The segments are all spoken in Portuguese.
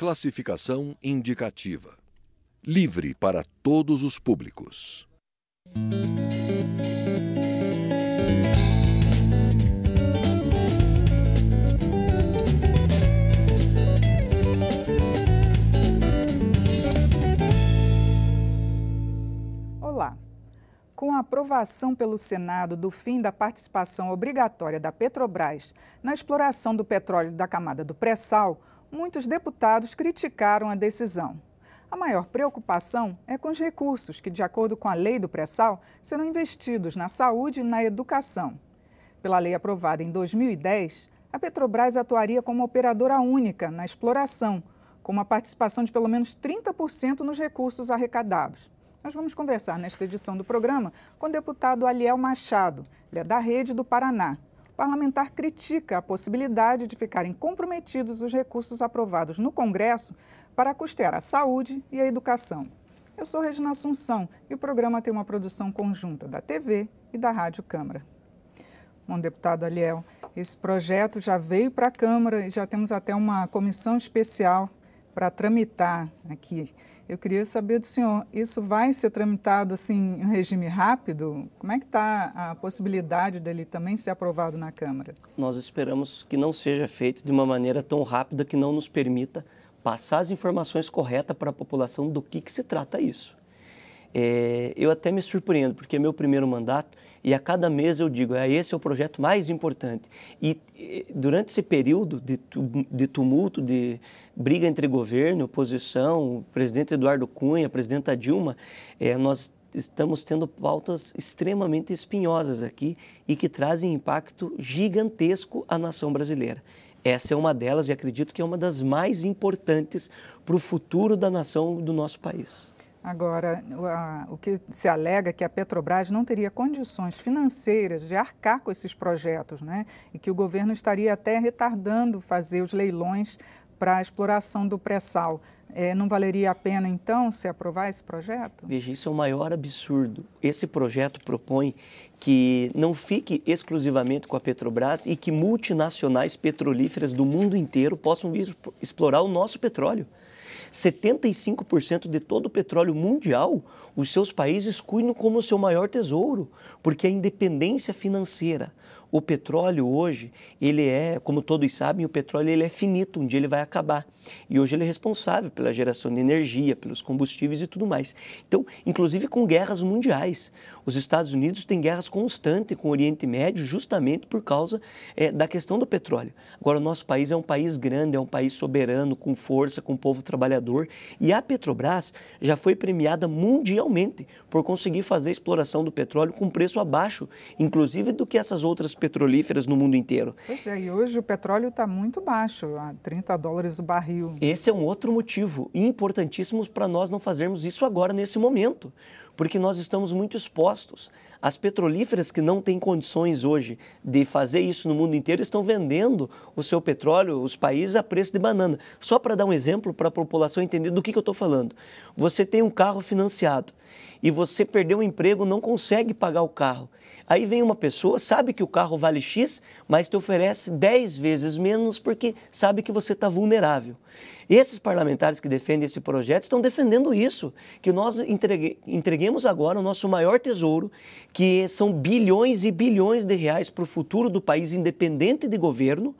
Classificação indicativa. Livre para todos os públicos. Olá. Com a aprovação pelo Senado do fim da participação obrigatória da Petrobras na exploração do petróleo da camada do pré-sal, muitos deputados criticaram a decisão. A maior preocupação é com os recursos que, de acordo com a lei do pré-sal, serão investidos na saúde e na educação. Pela lei aprovada em 2010, a Petrobras atuaria como operadora única na exploração, com uma participação de pelo menos 30% nos recursos arrecadados. Nós vamos conversar nesta edição do programa com o deputado Aliel Machado, ele é da Rede do Paraná parlamentar critica a possibilidade de ficarem comprometidos os recursos aprovados no Congresso para custear a saúde e a educação. Eu sou Regina Assunção e o programa tem uma produção conjunta da TV e da Rádio Câmara. Bom, deputado Aliel, esse projeto já veio para a Câmara e já temos até uma comissão especial para tramitar aqui eu queria saber do senhor, isso vai ser tramitado assim em regime rápido? Como é que está a possibilidade dele também ser aprovado na Câmara? Nós esperamos que não seja feito de uma maneira tão rápida que não nos permita passar as informações corretas para a população do que, que se trata isso. É, eu até me surpreendo, porque é meu primeiro mandato e a cada mês eu digo, é, esse é o projeto mais importante. E, e durante esse período de, de, tumulto, de briga entre governo, oposição, o presidente Eduardo Cunha, a presidenta Dilma, é, nós estamos tendo pautas extremamente espinhosas aqui e que trazem impacto gigantesco à nação brasileira. Essa é uma delas e acredito que é uma das mais importantes para o futuro da nação do nosso país. Agora, o, que se alega é que a Petrobras não teria condições financeiras de arcar com esses projetos, né? E que o governo estaria até retardando fazer os leilões para a exploração do pré-sal. É, não valeria a pena, então, se aprovar esse projeto? Veja, isso é o maior absurdo. Esse projeto propõe que não fique exclusivamente com a Petrobras e que multinacionais petrolíferas do mundo inteiro possam explorar o nosso petróleo. 75% de todo o petróleo mundial, os seus países cuidam como seu maior tesouro, porque a independência financeira, o petróleo hoje, ele é, como todos sabem, o petróleo ele é finito, um dia ele vai acabar. E hoje ele é responsável pela geração de energia, pelos combustíveis e tudo mais. Então, inclusive com guerras mundiais. Os Estados Unidos têm guerras constantes com o Oriente Médio justamente por causa é, da questão do petróleo. Agora, o nosso país é um país grande, é um país soberano, com força, com povo trabalhador. E a Petrobras já foi premiada mundialmente por conseguir fazer a exploração do petróleo com preço abaixo, inclusive do que essas outras petrolíferas no mundo inteiro. Pois é, e hoje o petróleo está muito baixo, a 30 dólares o barril. Esse é um outro motivo importantíssimo para nós não fazermos isso agora, nesse momento, porque nós estamos muito expostos. As petrolíferas que não têm condições hoje de fazer isso no mundo inteiro estão vendendo o seu petróleo, os países, a preço de banana. Só para dar um exemplo para a população entender do que, que eu estou falando. Você tem um carro financiado e você perdeu o emprego, não consegue pagar o carro. Aí vem uma pessoa, sabe que o carro carro vale X, mas te oferece 10 vezes menos porque sabe que você está vulnerável. Esses parlamentares que defendem esse projeto estão defendendo isso, que nós entregue, entreguemos agora o nosso maior tesouro, que são bilhões e bilhões de reais para o futuro do país, independente de governo,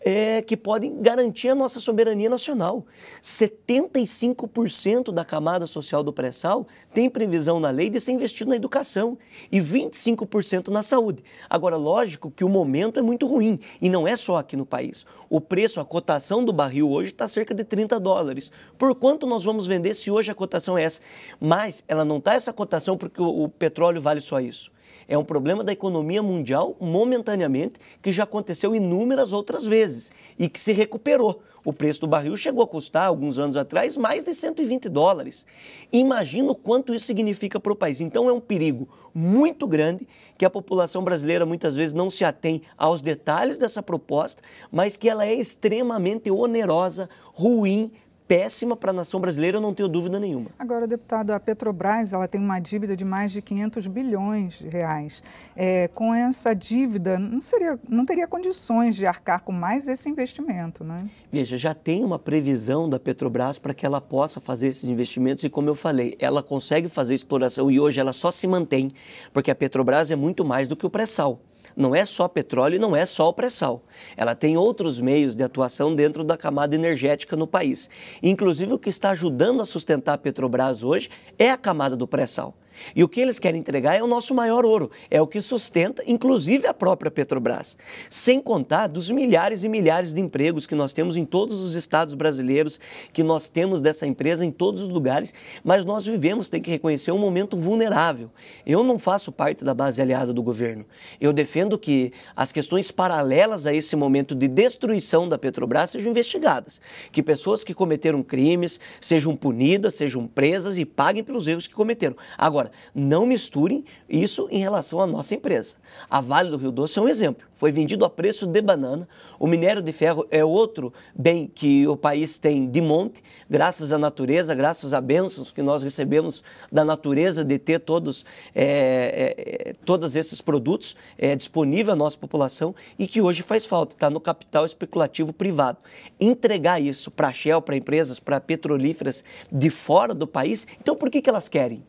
é, que podem garantir a nossa soberania nacional. 75% da camada social do pré-sal tem previsão na lei de ser investido na educação e 25% na saúde. Agora, lógico que o momento é muito ruim e não é só aqui no país. O preço, a cotação do barril hoje está cerca de 30 dólares. Por quanto nós vamos vender se hoje a cotação é essa? Mas ela não está essa cotação porque o, o petróleo vale só isso. É um problema da economia mundial momentaneamente que já aconteceu inúmeras outras vezes e que se recuperou. O preço do barril chegou a custar, alguns anos atrás, mais de 120 dólares. Imagina o quanto isso significa para o país. Então é um perigo muito grande que a população brasileira muitas vezes não se atém aos detalhes dessa proposta, mas que ela é extremamente onerosa, ruim péssima para a nação brasileira, eu não tenho dúvida nenhuma. Agora, deputado, a Petrobras ela tem uma dívida de mais de 500 bilhões de reais. É, com essa dívida, não, seria, não teria condições de arcar com mais esse investimento, né? Veja, já tem uma previsão da Petrobras para que ela possa fazer esses investimentos e, como eu falei, ela consegue fazer exploração e hoje ela só se mantém, porque a Petrobras é muito mais do que o pré-sal não é só petróleo e não é só o pré-sal. Ela tem outros meios de atuação dentro da camada energética no país. Inclusive, o que está ajudando a sustentar a Petrobras hoje é a camada do pré-sal. E o que eles querem entregar é o nosso maior ouro, é o que sustenta, inclusive, a própria Petrobras. Sem contar dos milhares e milhares de empregos que nós temos em todos os estados brasileiros, que nós temos dessa empresa em todos os lugares, mas nós vivemos, tem que reconhecer, um momento vulnerável. Eu não faço parte da base aliada do governo. Eu defendo que as questões paralelas a esse momento de destruição da Petrobras sejam investigadas, que pessoas que cometeram crimes sejam punidas, sejam presas e paguem pelos erros que cometeram. Agora, Agora, não misturem isso em relação à nossa empresa. A Vale do Rio Doce é um exemplo. Foi vendido a preço de banana. O minério de ferro é outro bem que o país tem de monte, graças à natureza, graças a bênçãos que nós recebemos da natureza de ter todos, é, é, todos esses produtos é, disponíveis à nossa população e que hoje faz falta, está no capital especulativo privado. Entregar isso para a Shell, para empresas, para petrolíferas de fora do país, então por que, que elas querem?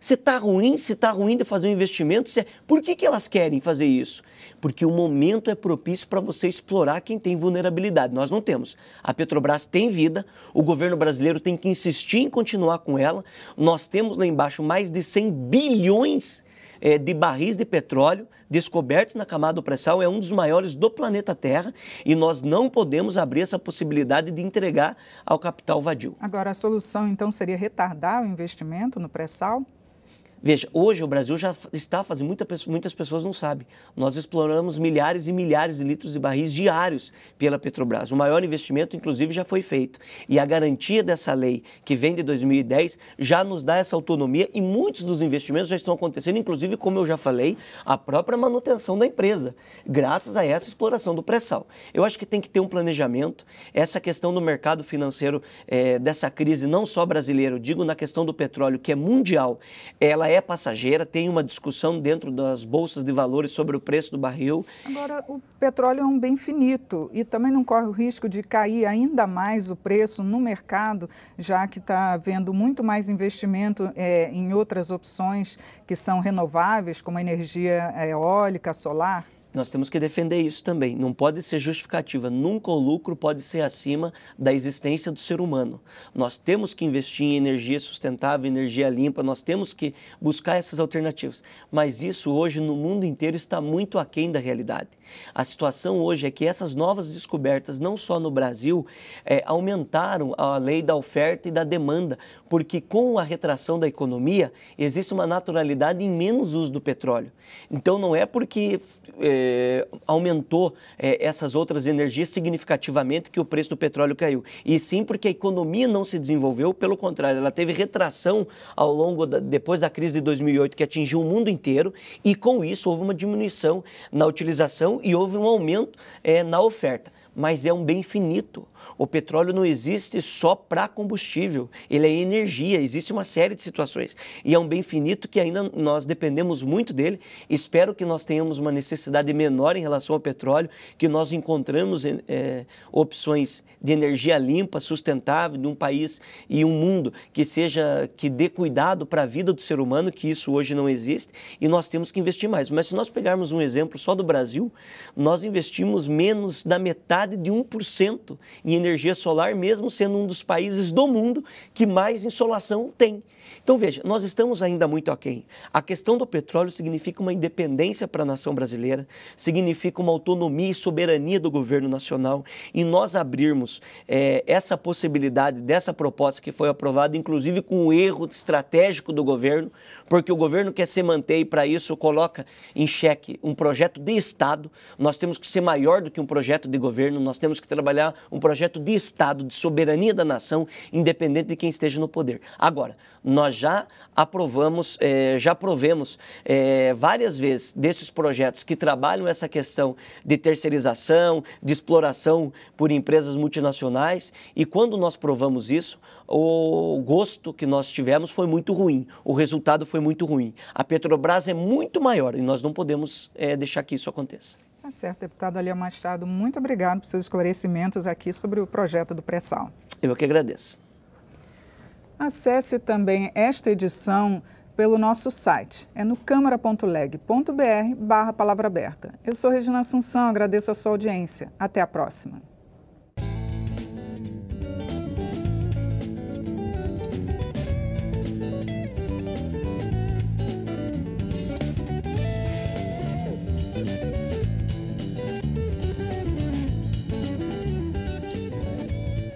Se está ruim, se está ruim de fazer um investimento, é, por que, que elas querem fazer isso? Porque o momento é propício para você explorar quem tem vulnerabilidade. Nós não temos. A Petrobras tem vida, o governo brasileiro tem que insistir em continuar com ela. Nós temos lá embaixo mais de 100 bilhões é, de barris de petróleo descobertos na camada do pré-sal é um dos maiores do planeta Terra e nós não podemos abrir essa possibilidade de entregar ao capital vadio. Agora, a solução então seria retardar o investimento no pré-sal? Veja, hoje o Brasil já está fazendo, muita, muitas pessoas não sabem. Nós exploramos milhares e milhares de litros de barris diários pela Petrobras. O maior investimento, inclusive, já foi feito. E a garantia dessa lei, que vem de 2010, já nos dá essa autonomia e muitos dos investimentos já estão acontecendo, inclusive, como eu já falei, a própria manutenção da empresa, graças a essa exploração do pré-sal. Eu acho que tem que ter um planejamento. Essa questão do mercado financeiro, é, dessa crise, não só brasileiro, digo na questão do petróleo, que é mundial, ela é passageira, tem uma discussão dentro das bolsas de valores sobre o preço do barril. Agora, o petróleo é um bem finito e também não corre o risco de cair ainda mais o preço no mercado, já que está havendo muito mais investimento é, em outras opções que são renováveis, como a energia é, eólica, solar? nós temos que defender isso também. Não pode ser justificativa. Nunca o lucro pode ser acima da existência do ser humano. Nós temos que investir em energia sustentável, energia limpa, nós temos que buscar essas alternativas. Mas isso hoje no mundo inteiro está muito aquém da realidade. A situação hoje é que essas novas descobertas, não só no Brasil, é, aumentaram a lei da oferta e da demanda, porque com a retração da economia, existe uma naturalidade em menos uso do petróleo. Então não é porque. É, eh, aumentou é, essas outras energias significativamente que o preço do petróleo caiu. E sim porque a economia não se desenvolveu, pelo contrário, ela teve retração ao longo, da, depois da crise de 2008, que atingiu o mundo inteiro, e com isso houve uma diminuição na utilização e houve um aumento é, na oferta mas é um bem finito. O petróleo não existe só para combustível, ele é energia, existe uma série de situações. E é um bem finito que ainda nós dependemos muito dele. Espero que nós tenhamos uma necessidade menor em relação ao petróleo, que nós encontramos é, opções de energia limpa, sustentável, de um país e um mundo que seja, que dê cuidado para a vida do ser humano, que isso hoje não existe, e nós temos que investir mais. Mas se nós pegarmos um exemplo só do Brasil, nós investimos menos da metade metade de 1% em energia solar, mesmo sendo um dos países do mundo que mais insolação tem. Então veja, nós estamos ainda muito aquém. A questão do petróleo significa uma independência para a nação brasileira, significa uma autonomia e soberania do governo nacional. E nós abrirmos é, essa possibilidade dessa proposta que foi aprovada, inclusive com o erro estratégico do governo, porque o governo quer se manter e para isso coloca em xeque um projeto de Estado. Nós temos que ser maior do que um projeto de governo governo, nós temos que trabalhar um projeto de Estado, de soberania da nação, independente de quem esteja no poder. Agora, nós já aprovamos, eh, já provemos eh, várias vezes desses projetos que trabalham essa questão de terceirização, de exploração por empresas multinacionais, e quando nós provamos isso, o gosto que nós tivemos foi muito ruim, o resultado foi muito ruim. A Petrobras é muito maior e nós não podemos eh, deixar que isso aconteça. Tá certo, deputado Alia Machado, muito obrigado por seus esclarecimentos aqui sobre o projeto do pré-sal. Eu que agradeço. Acesse também esta edição pelo nosso site, é no câmara.leg.br barra palavra aberta. Eu sou Regina Assunção, agradeço a sua audiência. Até a próxima.